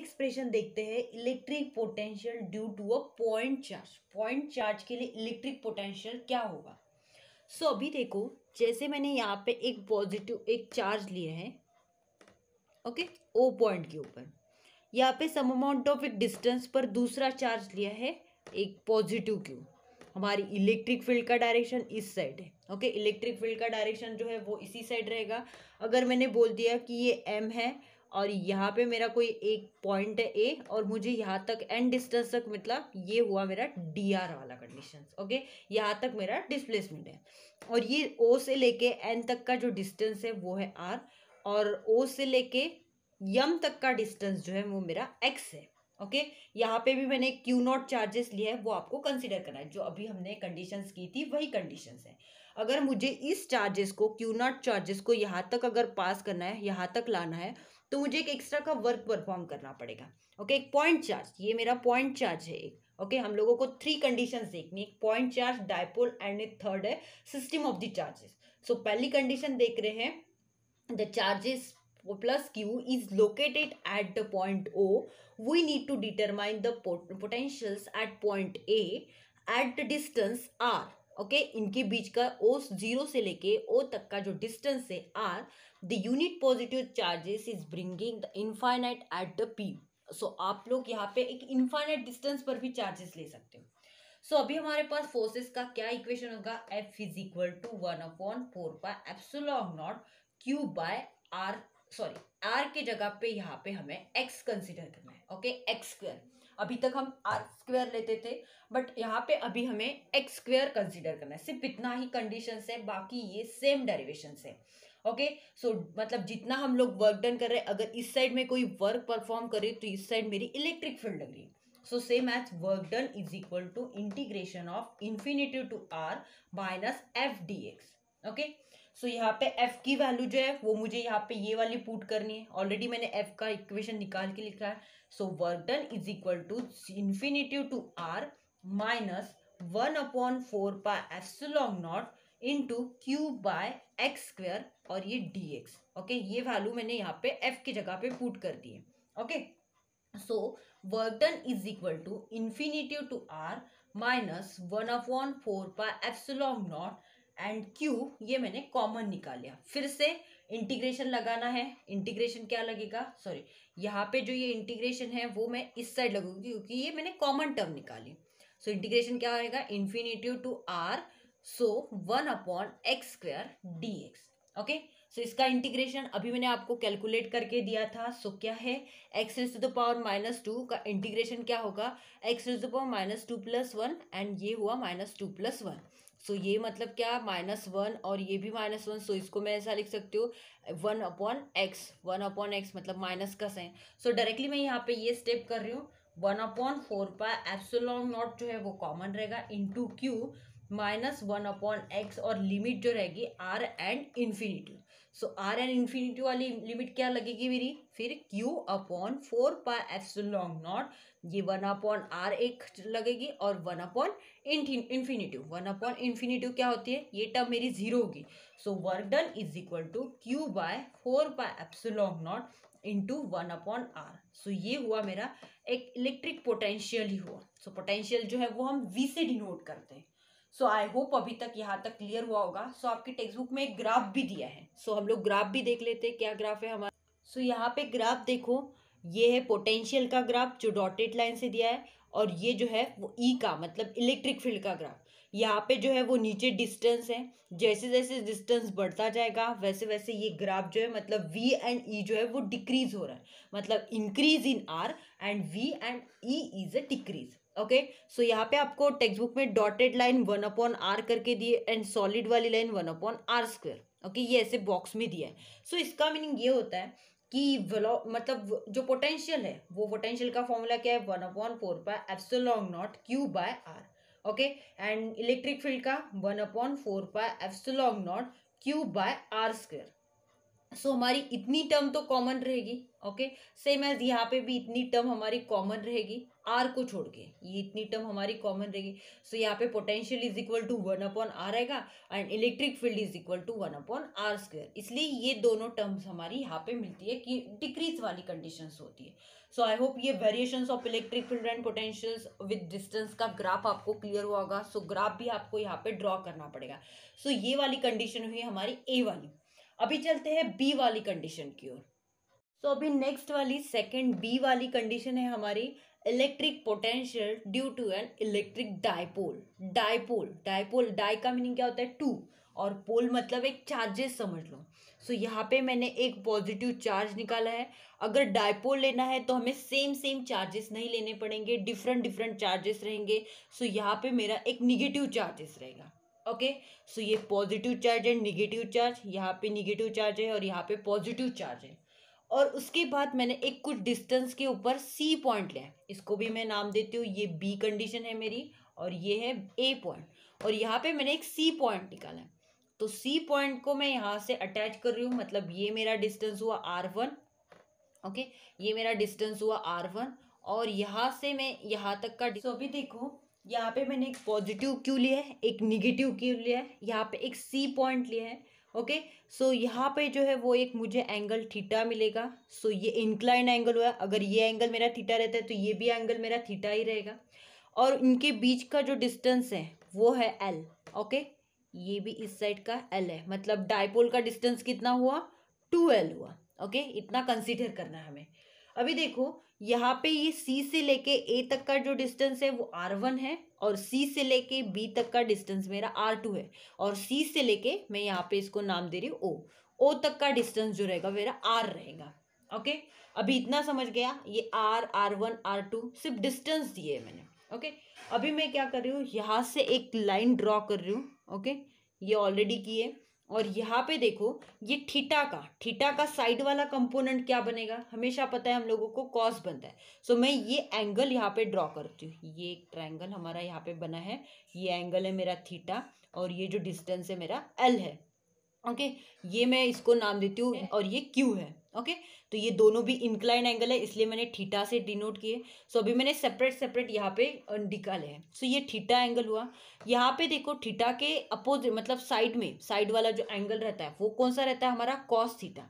Expression देखते हैं electric potential due to a point charge point charge के लिए इलेक्ट्रिक पोटेंशियल क्या होगा सो so, अभी देखो जैसे मैंने यहाँ पे एक पॉजिटिव एक चार्ज लिया है ओके ओ पॉइंट के ऊपर यहाँ पे सम अमाउंट ऑफ एक डिस्टेंस पर दूसरा चार्ज लिया है एक पॉजिटिव क्यू हमारी इलेक्ट्रिक फील्ड का डायरेक्शन इस साइड है ओके इलेक्ट्रिक फील्ड का डायरेक्शन जो है वो इसी साइड रहेगा अगर मैंने बोल दिया कि ये एम है और यहाँ पे मेरा कोई एक पॉइंट है ए और मुझे यहाँ तक एंड डिस्टेंस तक मतलब ये हुआ मेरा डी आर वाला कंडीशन ओके यहाँ तक मेरा डिस्प्लेसमेंट है और ये ओ से लेके एन तक का जो डिस्टेंस है वो है आर और ओ से लेके यम तक का डिस्टेंस जो है वो मेरा एक्स है ओके okay? यहाँ पे भी मैंने क्यू नॉट चार्जेस लिया है वो आपको कंसिडर करना है जो अभी हमने कंडीशंस की थी वही कंडीशंस है अगर मुझे इस चार्जेस को क्यू नॉट चार्जेस को यहाँ तक अगर पास करना है यहाँ तक लाना है तो मुझे एक एक्स्ट्रा का वर्क परफॉर्म करना पड़ेगा ओके एक पॉइंट चार्ज ये मेरा पॉइंट चार्ज है एक ओके हम लोगों को थ्री कंडीशन देखनी एक पॉइंट चार्ज डायपोल एंड एक थर्ड है system of the charges so पहली कंडीशन देख रहे हैं द चार्जेस वो plus Q is located at the point O we need to determine the potentials at point A at the distance R okay इनके बीच का ओ zero से लेके ओ तक का जो डिस्टेंस है R the unit positive charges is bringing the infinite at the P so आप लोग यहाँ पे एक इन्फाइनाइट डिस्टेंस पर भी चार्जेस ले सकते हो सो so, अभी हमारे पास फोर्सेस का क्या इक्वेशन होगा F is equal to one upon four by epsilon naught Q by R sorry R के जगह पे यहाँ पे हमें एक्स कंसिडर करना है ओके एक्स स्क्वायर अभी तक हम आर स्क्वेयर लेते थे बट यहाँ पे अभी हमें एक्स स्क्वेयर कंसिडर करना है सिर्फ इतना ही कंडीशन है बाकी ये सेम डेरिवेशन है ओके okay? सो so, मतलब जितना हम लोग वर्क डन कर रहे हैं अगर इस साइड में कोई वर्क परफॉर्म करे तो इस साइड मेरी इलेक्ट्रिक फील्ड लग रही है so same as work done equal to integration of of to R minus F D X okay so यहाँ पे एफ की वैल्यू जो है वो मुझे यहाँ पे ये वाली पुट करनी है ऑलरेडी मैंने एफ का इक्वेशन निकाल के लिखा है work done is equal to to to R minus one upon four पा pi naught into Q by X square और ये डी एक्स ओके ये वैल्यू मैंने यहाँ पे एफ की जगह पे पुट कर दिए okay so work done is equal to infinitive to R minus one upon four पा एप्सलॉम नॉट एंड क्यू ये मैंने कॉमन निकाल लिया फिर से इंटीग्रेशन लगाना है इंटीग्रेशन क्या लगेगा सॉरी यहाँ पे जो ये इंटीग्रेशन है वो मैं इस साइड लगूंगी क्योंकि ये मैंने कॉमन टर्म निकाली सो so, इंटीग्रेशन क्या होगा infinitive to R so one upon X square D X okay so इसका इंटीग्रेशन अभी मैंने आपको कैलकुलेट करके दिया था सो so, क्या है X raise to the power minus two का इंटीग्रेशन क्या होगा X raise to power minus two plus one and ये हुआ minus two plus one so ये मतलब क्या माइनस वन और ये भी माइनस वन सो इसको मैं ऐसा लिख सकती हूँ one upon X one upon X मतलब माइनस का साइन सो डायरेक्टली मैं यहाँ पे ये स्टेप कर रही हूँ वन अपॉन फोर पा एप्सोलॉन नॉट जो है वो कॉमन रहेगा into Q minus one upon X और लिमिट जो रहेगी R and infinity so R and infinity वाली लिमिट क्या लगेगी मेरी फिर Q upon four pi epsilon naught ये वन अपॉन आर एक लगेगी और one upon infinitive one upon infinitive क्या होती है ये टर्म मेरी जीरो होगी so work done is equal to Q by four pi epsilon naught into one upon R so ये हुआ मेरा एक इलेक्ट्रिक पोटेंशियल ही हुआ सो so, पोटेंशियल जो है वो हम वी से डिनोट करते हैं सो आई होप अभी तक यहाँ तक क्लियर हुआ होगा सो so, आपकी टेक्स्ट बुक में एक ग्राफ भी दिया है सो so, हम लोग ग्राफ भी देख लेते हैं क्या ग्राफ है हमारा सो so, यहाँ पे ग्राफ देखो ये है पोटेंशियल का ग्राफ जो डॉटेड लाइन से दिया है और ये जो है वो ई e का मतलब इलेक्ट्रिक फील्ड का ग्राफ यहाँ पे जो है वो नीचे डिस्टेंस है जैसे जैसे डिस्टेंस बढ़ता जाएगा वैसे वैसे ये ग्राफ जो है मतलब वी एंड ई जो है वो डिक्रीज हो रहा है मतलब increase in R and V and E is a decrease okay so यहाँ पे आपको टेक्स्ट बुक में dotted line one upon R करके दिए एंड सॉलिड वाली line one upon R square okay ये ऐसे बॉक्स में दिया है सो so, इसका मीनिंग ये होता है कि वेलो मतलब जो पोटेंशियल है वो पोटेंशियल का फॉर्मूला क्या है वन अपॉन फोर पा epsilon naught Q by R okay and electric field का वन अपॉन फोर पा epsilon naught Q by R square so so, हमारी इतनी टर्म तो कॉमन रहेगी ओके सेम एज यहाँ पे भी इतनी टर्म हमारी कॉमन रहेगी आर को छोड़ के ये इतनी टर्म हमारी कॉमन रहेगी सो so, यहाँ पे potential is equal to one upon R आएगा and electric field is equal to one upon R square इसलिए ये दोनों टर्म्स हमारी यहाँ पे मिलती है कि डिक्रीज वाली कंडीशन होती है सो आई होप ये variation of electric field and potentials with distance का ग्राफ आपको क्लियर हुआ होगा सो so, ग्राफ भी आपको यहाँ पे ड्रॉ करना पड़ेगा सो so, ये वाली कंडीशन हुई हमारी ए वाली अभी चलते हैं बी वाली कंडीशन की ओर सो so, अभी नेक्स्ट वाली सेकंड बी वाली कंडीशन है हमारी electric potential due to an electric dipole dipole dipole di का मीनिंग क्या होता है टू और पोल मतलब एक चार्जेस समझ लो सो so, यहाँ पे मैंने एक पॉजिटिव चार्ज निकाला है अगर डायपोल लेना है तो हमें सेम सेम चार्जेस नहीं लेने पड़ेंगे डिफरेंट डिफरेंट चार्जेस रहेंगे सो so, यहाँ पे मेरा एक निगेटिव चार्जेस रहेगा ओके सो ये positive charge and negative charge यहाँ पे निगेटिव चार्ज है और यहाँ पे पॉजिटिव चार्ज है और उसके बाद मैंने एक कुछ डिस्टेंस के ऊपर सी पॉइंट लिया इसको भी मैं नाम देती हूँ ये बी कंडीशन है मेरी और ये है ए पॉइंट और यहाँ पे मैंने एक सी पॉइंट निकाला है तो सी पॉइंट को मैं यहाँ से अटैच कर रही हूँ मतलब ये मेरा डिस्टेंस हुआ आर वन ओके ये मेरा डिस्टेंस हुआ आर वन और यहाँ से मैं यहाँ तक का सो अभी देखो यहाँ पे मैंने एक पॉजिटिव क्यू लिया है एक निगेटिव क्यू लिया है यहाँ पे एक सी पॉइंट लिया है ओके सो so, यहाँ पे जो है वो एक मुझे एंगल थीटा मिलेगा सो so, ये इंक्लाइन एंगल हुआ अगर ये एंगल मेरा थीटा रहता है तो ये भी एंगल मेरा थीटा ही रहेगा और इनके बीच का जो डिस्टेंस है वो है एल ओके ये भी इस साइड का एल है मतलब डायपोल का डिस्टेंस कितना हुआ टू एल हुआ ओके इतना कंसिडर करना है हमें अभी देखो यहाँ पे ये सी से लेके ए तक का जो डिस्टेंस है वो आर वन है और सी से लेके बी तक का डिस्टेंस मेरा आर टू है और सी से लेके मैं यहाँ पे इसको नाम दे रही हूँ ओ ओ तक का डिस्टेंस जो रहेगा मेरा आर रहेगा ओके अभी इतना समझ गया ये R R one R two सिर्फ डिस्टेंस दिए है मैंने ओके अभी मैं क्या कर रही हूँ यहाँ से एक लाइन ड्रॉ कर रही हूँ ओके ये ऑलरेडी की है और यहाँ पे देखो ये ठीटा का ठीटा का साइड वाला कंपोनेंट क्या बनेगा हमेशा पता है हम लोगों को कॉस बनता है सो so, मैं ये एंगल यहाँ पे ड्रॉ करती हूँ ये एक ट्राइंगल हमारा यहाँ पे बना है ये एंगल है मेरा थीटा और ये जो डिस्टेंस है मेरा एल है ओके okay? ये मैं इसको नाम देती हूँ और ये क्यू है ओके okay? तो ये दोनों भी इंक्लाइन एंगल है इसलिए मैंने थीटा से डिनोट किए सो अभी मैंने सेपरेट सेपरेट यहाँ पे निकाले हैं सो ये थीटा एंगल हुआ यहाँ पे देखो थीटा के अपोजिट मतलब साइड में साइड वाला जो एंगल रहता है वो कौन सा रहता है हमारा कॉस थीटा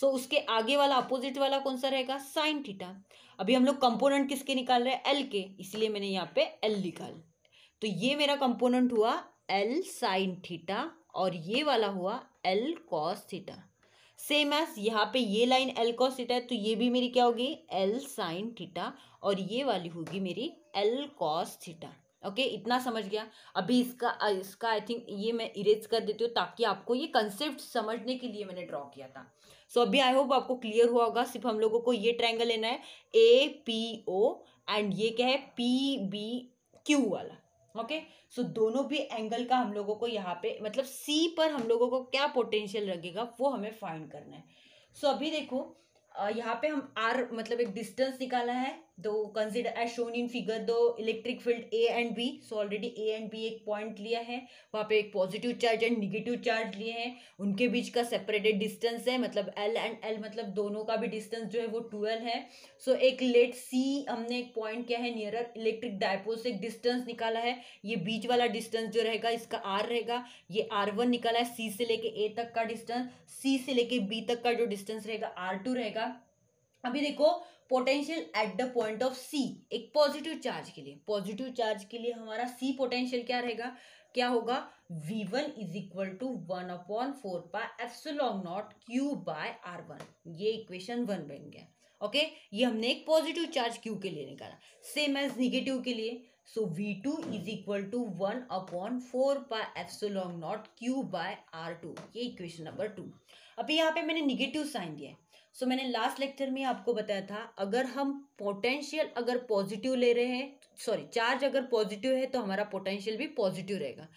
सो उसके आगे वाला अपोजिट वाला कौन सा रहेगा साइन थीटा अभी हम लोग कंपोनेंट किसके निकाल रहे हैं एल के इसलिए मैंने यहाँ पे एल निकाल तो ये मेरा कंपोनेंट हुआ एल साइन थीटा और ये वाला हुआ L cos theta same as यहाँ पे ये लाइन एल कॉस थीटा है तो ये भी मेरी क्या होगी एल साइन थीटा और ये वाली होगी मेरी L cos theta okay okay, इतना समझ गया अभी इसका इसका आई थिंक ये मैं इरेज कर देती हूँ ताकि आपको ये कंसेप्ट समझने के लिए मैंने ड्रॉ किया था सो so, अभी आई होप आपको क्लियर हुआ होगा सिर्फ हम लोगों को ये ट्रायंगल लेना है ए पी ओ एंड ये क्या है पी बी क्यू वाला ओके सो दोनों भी एंगल का हम लोगों को यहाँ पे मतलब सी पर हम लोगों को क्या पोटेंशियल लगेगा वो हमें फाइंड करना है सो so, अभी देखो यहाँ पे हम आर मतलब एक डिस्टेंस निकाला है दो consider as shown in figure दो electric field A and B so already A and B एक पॉइंट लिया है वहाँ पे एक positive charge and negative charge लिए हैं उनके बीच का सेपरेटेड डिस्टेंस है मतलब एल एंड एल मतलब दोनों का भी डिस्टेंस जो है वो ट्वेल्व है सो so, एक लेट सी हमने एक पॉइंट किया है नियरर इलेक्ट्रिक डायपोल से एक डिस्टेंस निकाला है ये बीच वाला डिस्टेंस जो रहेगा इसका आर रहेगा ये आर वन निकाला है सी से लेके ए तक का डिस्टेंस सी से लेके बी तक का जो डिस्टेंस रहेगा आर टू रहेगा अभी देखो potential at the point of C एक पॉजिटिव चार्ज के लिए पॉजिटिव चार्ज के लिए हमारा सी पोटेंशियल क्या रहेगा क्या होगा V one is equal to one upon four pi epsilon naught Q by R one ये इक्वेशन वन बन गया ओके okay? ये हमने एक पॉजिटिव चार्ज क्यू के लिए निकाला सेम एज निगेटिव के लिए so V two is equal to one upon four pi epsilon naught Q by R two ये इक्वेशन नंबर टू अभी यहाँ पे मैंने निगेटिव साइन दिया है सो so, मैंने लास्ट लेक्चर में आपको बताया था अगर हम पोटेंशियल अगर पॉजिटिव ले रहे हैं सॉरी चार्ज अगर पॉजिटिव है तो हमारा पोटेंशियल भी पॉजिटिव रहेगा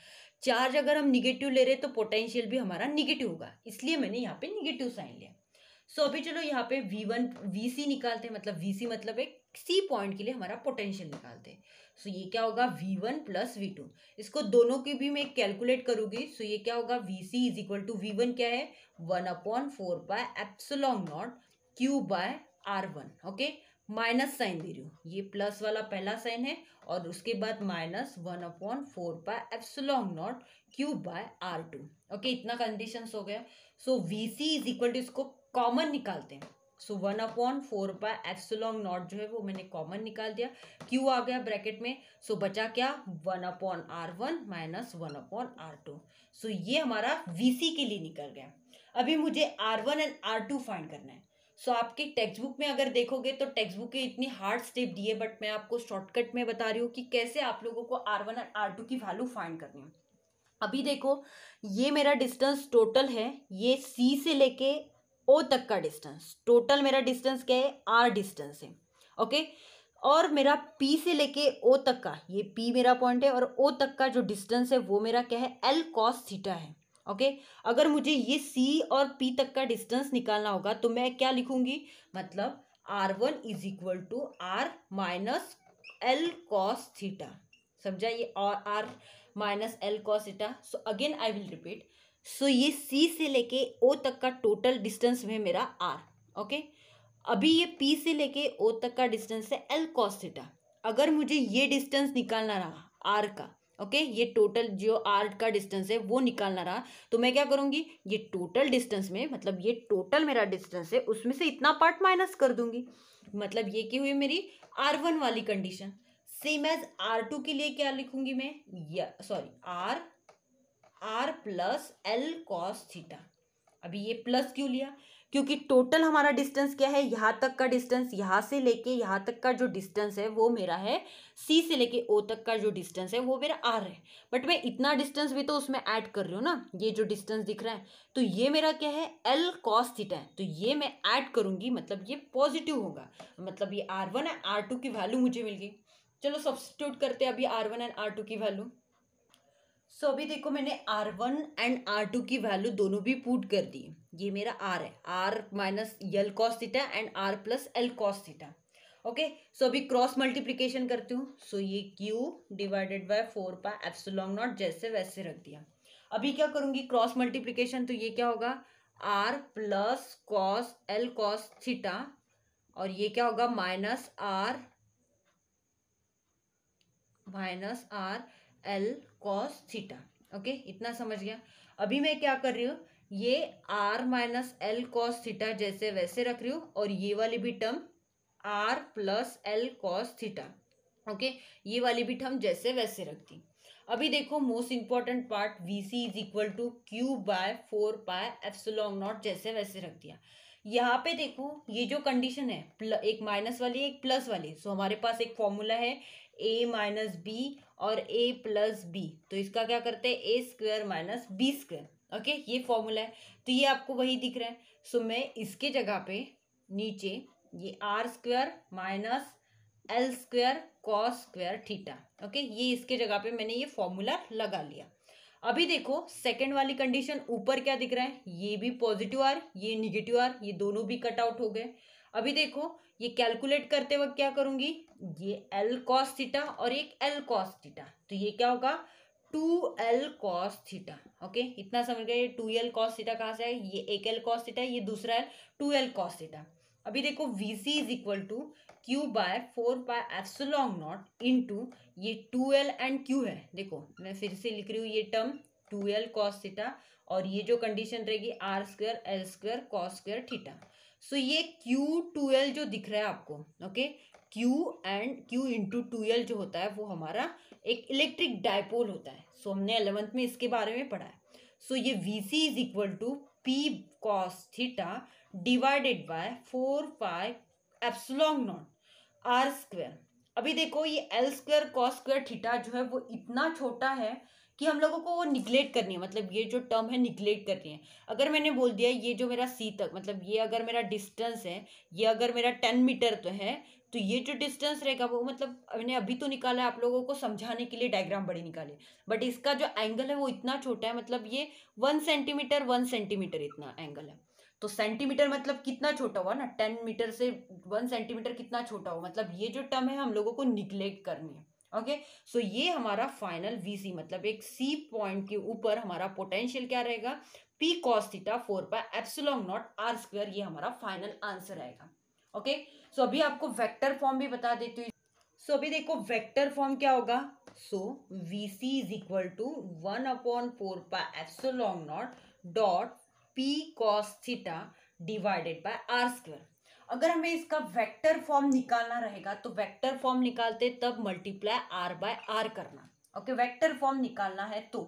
चार्ज अगर हम निगेटिव ले रहे हैं तो पोटेंशियल भी हमारा निगेटिव होगा इसलिए मैंने यहाँ पे निगेटिव साइन लिया सो अभी चलो यहाँ पे वी वन वी सी निकालते हैं मतलब वी सी मतलब एक सी पॉइंट के लिए हमारा पोटेंशियल निकालते हैं सो ये क्या होगा V one plus V two इसको दोनों के भी मैं कैलकुलेट करूँगी सो ये क्या होगा V C is equal to V one क्या है one upon four pi epsilon naught Q by R one okay minus sign दे रही हूँ ये प्लस वाला पहला साइन है और उसके बाद minus one upon four pi epsilon naught Q by R two okay इतना कंडीशंस हो गया so V C is equal to इसको कॉमन निकालते हैं so one upon four pi epsilon naught जो है वो मैंने कॉमन निकाल दिया क्यू आ गया ब्रैकेट में सो so बचा क्या one upon R one minus one upon R two so ये हमारा वीसी के लिए निकल गया अभी मुझे R one and R two find करना है सो so, आपके टेक्स्ट बुक में अगर देखोगे तो टेक्स्ट बुक के इतनी हार्ड स्टेप दिए बट मैं आपको शॉर्टकट में बता रही हूँ कि कैसे आप लोगों को R one and R two की वैल्यू फाइंड करनी है अभी देखो ये मेरा डिस्टेंस टोटल है ये सी से लेके ओ तक का डिस्टेंस टोटल मेरा डिस्टेंस क्या है आर डिस्टेंस है ओके और मेरा पी से लेके ओ तक का ये पी मेरा पॉइंट है और ओ तक का जो डिस्टेंस है वो मेरा क्या है एल कॉस थीटा है ओके okay? अगर मुझे ये सी और पी तक का डिस्टेंस निकालना होगा तो मैं क्या लिखूंगी मतलब R one is equal to R minus L cos theta समझा ये R minus L cos theta so again I will repeat so ये सी से लेके ओ तक का टोटल डिस्टेंस है मेरा आर ओके अभी ये पी से लेके ओ तक का डिस्टेंस है एल कॉस थीटा अगर मुझे ये डिस्टेंस निकालना रहा आर का ओके okay, ये टोटल जो आर का डिस्टेंस है वो निकालना रहा तो मैं क्या करूँगी ये टोटल डिस्टेंस में मतलब ये टोटल मेरा डिस्टेंस है उसमें से इतना पार्ट माइनस कर दूंगी मतलब ये की हुई मेरी आर वन वाली condition same as R two के लिए क्या लिखूंगी मैं या sorry R R plus L cos theta अभी ये प्लस क्यों लिया क्योंकि टोटल हमारा डिस्टेंस क्या है यहाँ तक का डिस्टेंस यहाँ से लेके यहाँ तक का जो डिस्टेंस है वो मेरा है सी से लेके ओ तक का जो डिस्टेंस है वो मेरा आर है बट मैं इतना डिस्टेंस भी तो उसमें ऐड कर रही हूँ ना ये जो डिस्टेंस दिख रहा है तो ये मेरा क्या है एल कॉस थीटा है तो ये मैं ऐड करूँगी मतलब ये पॉजिटिव होगा मतलब ये आर वन है आर टू की वैल्यू मुझे मिल गई चलो सब्सटीट्यूट करते हैं अभी R one and R two की वैल्यू सो अभी देखो मैंने R one and R two की वैल्यू दोनों भी पुट कर दी ये मेरा आर है R minus L cos theta and R plus L cos theta okay so अभी क्रॉस मल्टीप्लीकेशन करती हूँ सो so, ये क्यू डिवाइडेड बाय फोर पा एप्सलॉन्ग नॉट जैसे वैसे रख दिया अभी क्या करूँगी क्रॉस मल्टीप्लीकेशन तो ये क्या होगा R plus cos L cos theta और ये क्या होगा minus R minus R L cos theta okay इतना समझ गया अभी मैं क्या कर रही हूँ ये R minus L cos theta जैसे वैसे रख रही हूँ और ये वाली भी term R plus L cos theta okay ये वाली भी टर्म जैसे वैसे रखती अभी देखो most important part V C is equal to Q by four pi epsilon naught जैसे वैसे रख दिया यहाँ पे देखो ये जो कंडीशन है एक माइनस वाली एक प्लस वाली सो हमारे पास एक फॉर्मूला है ए माइनस बी और ए प्लस बी तो इसका क्या करते हैं A square minus B square okay ये फॉर्मूला है तो ये आपको वही दिख रहा है सो मैं इसके जगह पे नीचे ये R square minus L square cos square theta okay ये इसके जगह पे मैंने ये फॉर्मूला लगा लिया अभी देखो सेकेंड वाली कंडीशन ऊपर क्या दिख रहा है ये भी पॉजिटिव आर ये निगेटिव आर ये दोनों भी कट आउट हो गए अभी देखो ये कैलकुलेट करते वक्त क्या करूंगी ये एल कॉस थीटा और एक एल कॉस थीटा तो ये क्या होगा two L cos theta okay इतना समझ गया ये टू एल कॉस थीटा कहाँ से है ये एक एल कॉस थीटा ये दूसरा L two L cos theta अभी देखो V C is equal to Q by four pi epsilon naught into ये टू एल एंड क्यू है देखो मैं फिर से लिख रही हूँ ये term two L cos theta और ये जो कंडीशन रहेगी R square L square cos square theta so ये क्यू टू एल जो दिख रहा है आपको okay Q and Q into two L जो होता है वो हमारा एक इलेक्ट्रिक डायपोल होता है सो so, हमने अलेवंथ में इसके बारे में पढ़ा है सो so, ये V C is equal to P cos theta divided by four pi epsilon naught R square अभी देखो ये L square cos square theta जो है वो इतना छोटा है कि हम लोगों को वो निगलेक्ट करनी है मतलब ये जो टर्म है निगलेक्ट करनी है अगर मैंने बोल दिया ये जो मेरा सी तक मतलब ये अगर मेरा डिस्टेंस है ये अगर मेरा टेन मीटर तो है तो ये जो डिस्टेंस रहेगा वो मतलब मैंने अभी तो निकाला है आप लोगों को समझाने के लिए डायग्राम बड़े निकाले बट इसका जो एंगल है वो इतना छोटा है मतलब ये वन सेंटीमीटर वन सेंटीमीटर इतना एंगल है तो सेंटीमीटर मतलब कितना छोटा हुआ ना टेन मीटर से वन सेंटीमीटर कितना छोटा हुआ मतलब ये जो टर्म है हम लोगों को निगलेक्ट करनी है ओके सो ये हमारा फाइनल वीसी मतलब एक सी पॉइंट के ऊपर हमारा पोटेंशियल क्या रहेगा P cos theta four pi epsilon naught R square ये हमारा फाइनल आंसर आएगा ओके okay? सो so अभी आपको वेक्टर फॉर्म भी बता देती हूँ सो so अभी देखो वेक्टर फॉर्म क्या होगा so V C is equal to one upon four pi epsilon naught dot P cos theta divided by R square अगर हमें इसका वेक्टर फॉर्म निकालना रहेगा तो वेक्टर फॉर्म निकालते तब मल्टीप्लाई आर बाय आर करना ओके वेक्टर फॉर्म निकालना है तो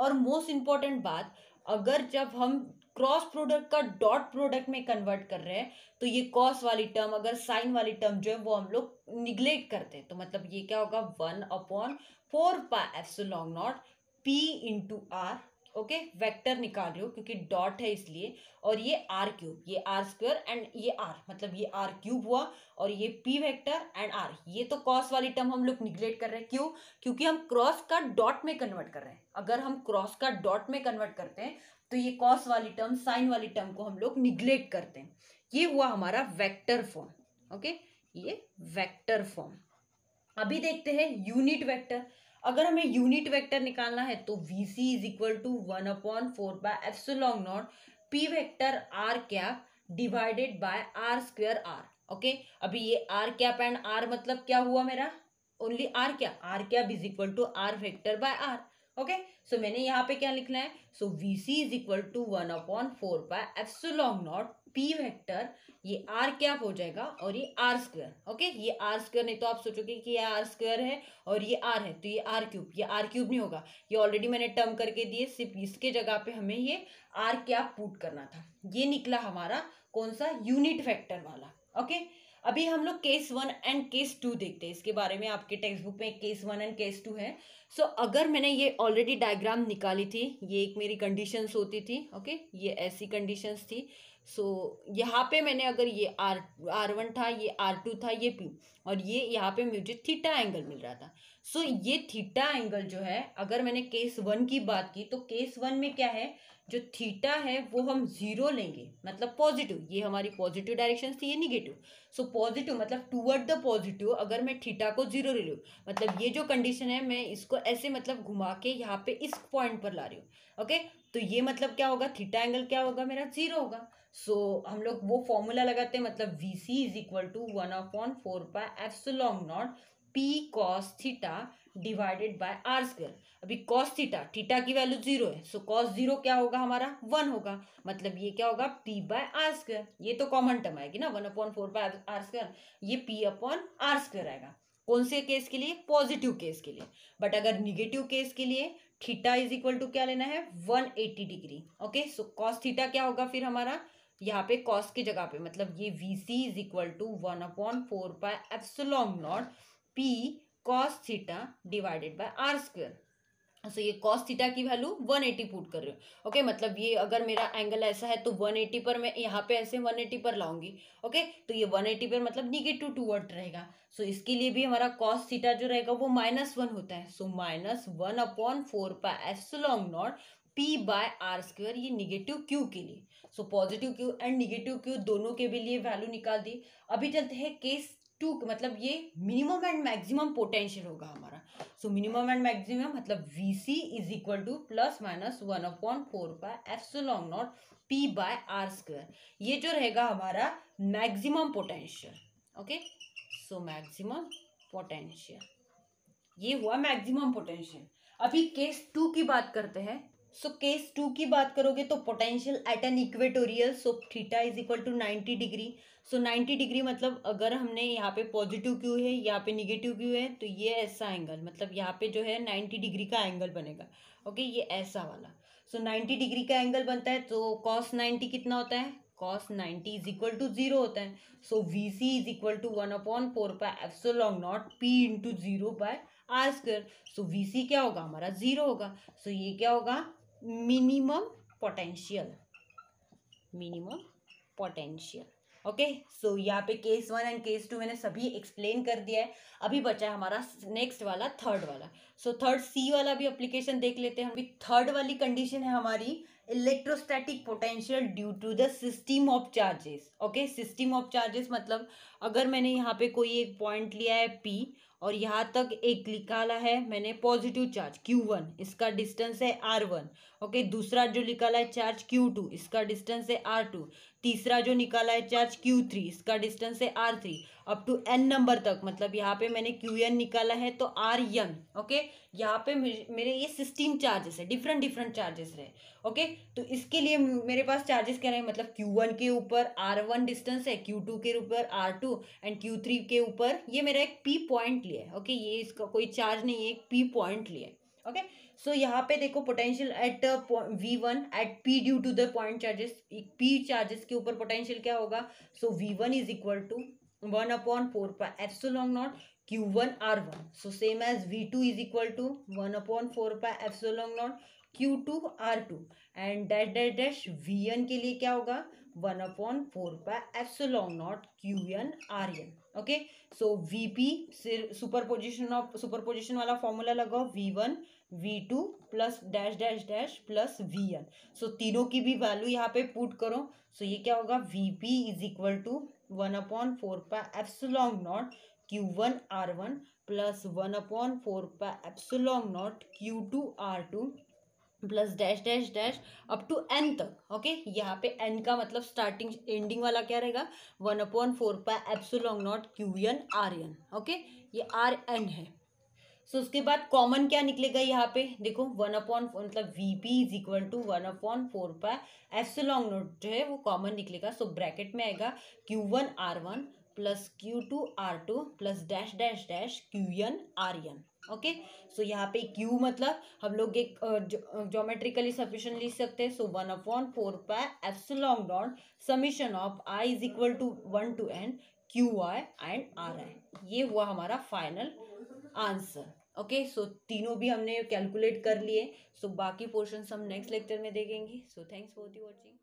और मोस्ट इंपॉर्टेंट बात अगर जब हम क्रॉस प्रोडक्ट का डॉट प्रोडक्ट में कन्वर्ट कर रहे हैं तो ये कॉस वाली टर्म अगर साइन वाली टर्म जो है वो हम लोग निग्लेक्ट करते हैं तो मतलब ये क्या होगा one upon four pi F so long naught P into R okay vector निकाल रहे हो क्योंकि डॉट है इसलिए और ये आर क्यूब ये आर स्क्वायर एंड ये आर मतलब ये आर क्यूब हुआ और ये पी वेक्टर एंड आर ये तो कॉस वाली टर्म हम लोग निग्लेक्ट कर रहे हैं क्यों क्योंकि हम क्रॉस का डॉट में कन्वर्ट कर रहे हैं अगर हम क्रॉस का डॉट में कन्वर्ट करते हैं तो ये कॉस वाली टर्म साइन वाली टर्म को हम लोग निगलेक्ट करते हैं ये हुआ हमारा वैक्टर फॉर्म ओके ये वैक्टर फॉर्म अभी देखते हैं यूनिट वैक्टर अगर हमें यूनिट वेक्टर निकालना है तो V C is equal to one upon four pi epsilon naught P vector R cap divided by R square R okay अभी ये आर कैप एंड आर मतलब क्या हुआ मेरा ओनली आर क्या R cap is equal to R vector by R okay okay? So so, मैंने यहाँ पे क्या लिखना है so V C is equal to one upon four pi epsilon naught P vector ये आर क्या हो जाएगा और ये आर स्क्वायर ओके ये आर स्क्वायर नहीं तो आप सोचोगे कि ये आर स्क्वायर है और ये आर है तो ये आर क्यूब ये आर क्यूब नहीं होगा ये ऑलरेडी मैंने टर्म करके दिए सिर्फ इसके जगह पे हमें ये आर क्या पुट करना था ये निकला हमारा कौन सा यूनिट फैक्टर वाला ओके अभी हम लोग case one and case two देखते हैं इसके बारे में आपके टेक्स्ट बुक में case one and case two है सो so, अगर मैंने ये ऑलरेडी डायग्राम निकाली थी ये एक मेरी कंडीशंस होती थी ओके okay? ये ऐसी कंडीशंस थी सो so, यहाँ पे मैंने अगर ये आर आर वन था ये आर टू था ये पी और ये यहाँ पे मुझे थीटा एंगल मिल रहा था सो so, ये थीटा एंगल जो है अगर मैंने केस वन की बात की तो केस वन में क्या है जो थीटा है वो हम ज़ीरो लेंगे मतलब पॉजिटिव ये हमारी पॉजिटिव डायरेक्शन थी ये निगेटिव सो पॉजिटिव मतलब टूवर्ड द पॉजिटिव अगर मैं थीटा को जीरो ले लूँ मतलब ये जो कंडीशन है मैं इसको ऐसे मतलब घुमा के यहाँ पे इस पॉइंट पर ला रही हूँ ओके तो ये मतलब क्या होगा थीटा एंगल क्या होगा मेरा जीरो होगा सो so, हम लोग वो फॉर्मूला लगाते हैं मतलब V C is equal to one of on four pi epsilon naught P cos theta divided by R square अभी कॉस थीटा थीटा की वैल्यू जीरो है सो कॉस जीरो क्या होगा हमारा वन होगा मतलब ये क्या होगा पी बाय आर स्क्वेयर ये तो कॉमन टर्म आएगी ना one upon four by R square ये पी अपॉन आर स्क्वेयर आएगा कौन से केस के लिए पॉजिटिव केस के लिए बट अगर निगेटिव केस के लिए थीटा इज इक्वल टू क्या लेना है one eighty degree okay so cos theta क्या होगा फिर हमारा यहाँ पे कॉस की जगह पे मतलब ये V C is equal to one upon four pi epsilon naught P cos theta divided by R square so ये कॉस थीटा की वैल्यू वन एटी पुट कर रही हूँ ओके मतलब ये अगर मेरा एंगल ऐसा है तो वन एटी पर मैं यहाँ पे ऐसे वन एटी पर लाऊंगी ओके तो ये वन एटी पर मतलब निगेटिव टू टूवर्ड रहेगा सो इसके लिए भी हमारा कॉस थीटा जो रहेगा वो माइनस वन होता है so minus one upon four pi epsilon naught P by R square ये निगेटिव क्यू के लिए so positive Q and negative Q दोनों के भी लिए वैल्यू निकाल दी अभी चलते हैं केस टू मतलब ये मिनिमम एंड मैक्सिमम पोटेंशियल होगा हमारा सो मिनिमम एंड मैक्सिमम मतलब V C is equal to plus minus one upon four by long naught P by R square ये जो रहेगा हमारा maximum potential okay so maximum potential ये हुआ maximum potential अभी केस टू की बात करते हैं सो केस टू की बात करोगे तो potential at an equatorial so theta is equal to ninety degree so ninety degree मतलब अगर हमने यहाँ पे पॉजिटिव क्यू है यहाँ पे निगेटिव क्यू है तो ये ऐसा एंगल मतलब यहाँ पे जो है नाइन्टी डिग्री का एंगल बनेगा ओके okay, ये ऐसा वाला सो नाइन्टी डिग्री का एंगल बनता है तो कॉस नाइन्टी कितना होता है cos ninety is equal to zero होता है so V C is equal to one upon four by F so long naught P into zero by R square so V C क्या होगा हमारा zero होगा so so, ये क्या होगा minimum potential minimum potential okay so यहाँ पे case one and case two मैंने सभी एक्सप्लेन कर दिया है अभी बचा है हमारा नेक्स्ट वाला थर्ड वाला सो थर्ड सी वाला भी अप्लीकेशन देख लेते हैं अभी थर्ड वाली कंडीशन है हमारी electrostatic potential due to the system of charges okay system of charges मतलब अगर मैंने यहाँ पे कोई एक पॉइंट लिया है पी और यहाँ तक एक निकाला है मैंने पॉजिटिव चार्ज क्यू वन इसका डिस्टेंस है आर वन ओके दूसरा जो निकाला है चार्ज क्यू टू इसका डिस्टेंस है आर टू तीसरा जो निकाला है चार्ज क्यू थ्री इसका डिस्टेंस है R three up to N number तक मतलब यहाँ पे मैंने क्यू एन निकाला है तो आर यन ओके यहाँ पे मेरे ये सिस्टीन चार्जेस है डिफरेंट डिफरेंट चार्जेस रहे ओके तो इसके लिए मेरे पास चार्जेस क्या रहे मतलब क्यू वन के ऊपर आर वन डिस्टेंस है क्यू टू के ऊपर R two two and Q three के ऊपर ये मेरा एक पी पॉइंट लिया है ओके ये इसका कोई चार्ज नहीं है एक पी पॉइंट लिया है ओके सो यहाँ पे देखो potential at V one at P due to the point charges P charges के ऊपर पोटेंशियल क्या होगा so V one is equal to one upon four pi F long naught Q one R one so same as V two is equal to one upon four pi F long naught Q two R two and dash dash dash V N के लिए क्या होगा one upon four by epsilon naught Q N R N okay so V P superposition of superposition वाला formula लगाओ V one V two plus dash dash dash plus V N सो तीनों की भी value यहाँ पे put करो सो so, ये क्या होगा V P is equal to one upon four by epsilon naught Q one R one plus one upon four by epsilon naught Q two R two plus dash dash dash up to N तक okay यहाँ पे N का मतलब starting ending वाला क्या रहेगा one upon four pi epsilon naught Q N R N okay ये R N है सो so, उसके बाद कॉमन क्या निकलेगा यहाँ पे देखो वन अपॉन मतलब V P is equal to one upon four pi long naught जो है वो कॉमन निकलेगा सो so, ब्रैकेट में आएगा Q one R one plus Q two R two plus dash dash dash Q N R N okay so यहाँ पे Q मतलब हम लोग एक जोमेट्रिकली सफिशन लिख सकते हैं so one upon four pi epsilon डॉन summation of I is equal to one to N Q I and R I ये हुआ हमारा फाइनल आंसर ओके सो तीनों भी हमने कैलकुलेट कर लिए सो so, बाकी पोर्शन हम नेक्स्ट लेक्चर में देखेंगे so thanks for the watching